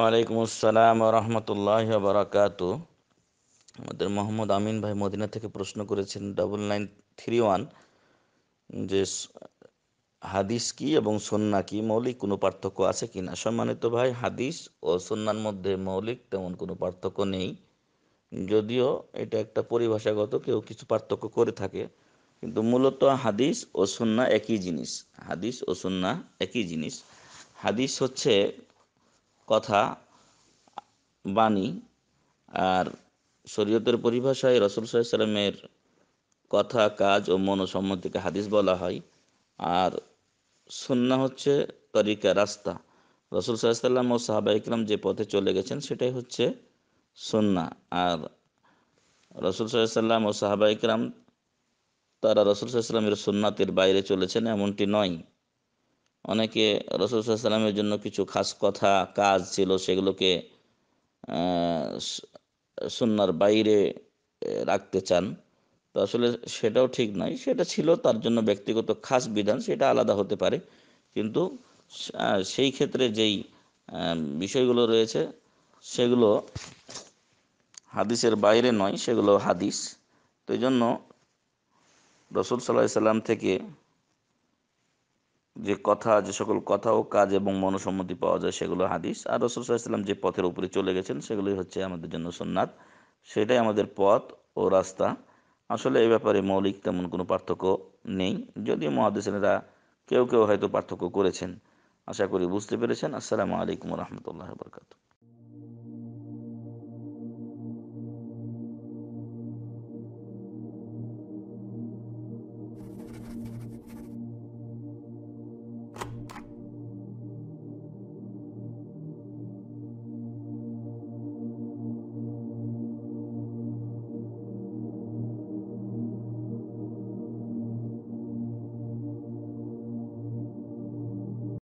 ওয়ালাইকুম আসসালাম রহমতুল্লাহ বারাকাতু আমাদের মোহাম্মদ আমিন ভাই মদিনা থেকে প্রশ্ন করেছেন ডাবল নাইন থ্রি ওয়ান যে হাদিস কি এবং সন্না কি মৌলিক কোনো পার্থক্য আছে কি না সম্মানিত ভাই হাদিস ও সন্ন্যার মধ্যে মৌলিক তেমন কোনো পার্থক্য নেই যদিও এটা একটা পরিভাষাগত কেউ কিছু পার্থক্য করে থাকে কিন্তু মূলত হাদিস ও সন্না একই জিনিস হাদিস ও সন্না একই জিনিস হাদিস হচ্ছে কথা বাণী আর শরীয়তের পরিভাষায় রসুল সাল্লামের কথা কাজ ও মনসম্মতিকে হাদিস বলা হয় আর সন্না হচ্ছে তরিকা রাস্তা রসুল সাল্লাম ও সাহাবা ইকরাম যে পথে চলে গেছেন সেটাই হচ্ছে সন্না আর রসুল সাল্লাম ও সাহাবা ইকরাম তারা রসুল সাল্লামের সুন্নাতের বাইরে চলেছেন এমনটি নয় অনেকে রসুল সাল্লামের জন্য কিছু খাস কথা কাজ ছিল সেগুলোকে সুনার বাইরে রাখতে চান তো আসলে সেটাও ঠিক নয় সেটা ছিল তার জন্য ব্যক্তিগত খাস বিধান সেটা আলাদা হতে পারে কিন্তু সেই ক্ষেত্রে যেই বিষয়গুলো রয়েছে সেগুলো হাদিসের বাইরে নয় সেগুলো হাদিস তো এই জন্য রসুল সাল্লাহ সাল্লাম থেকে যে কথা যে সকল কথা ও কাজ এবং মনসম্মতি পাওয়া যায় সেগুলো হাদিস আর রসুলাম যে পথের উপরে চলে গেছেন সেগুলোই হচ্ছে আমাদের জন্য সোননাথ সেটাই আমাদের পথ ও রাস্তা আসলে এই ব্যাপারে মৌলিক তেমন কোনো পার্থক্য নেই যদিও মহাদেশেরা কেউ কেউ হয়তো পার্থক্য করেছেন আশা করি বুঝতে পেরেছেন আসসালামু আলাইকুম রহমতুল্লাহ বরকাত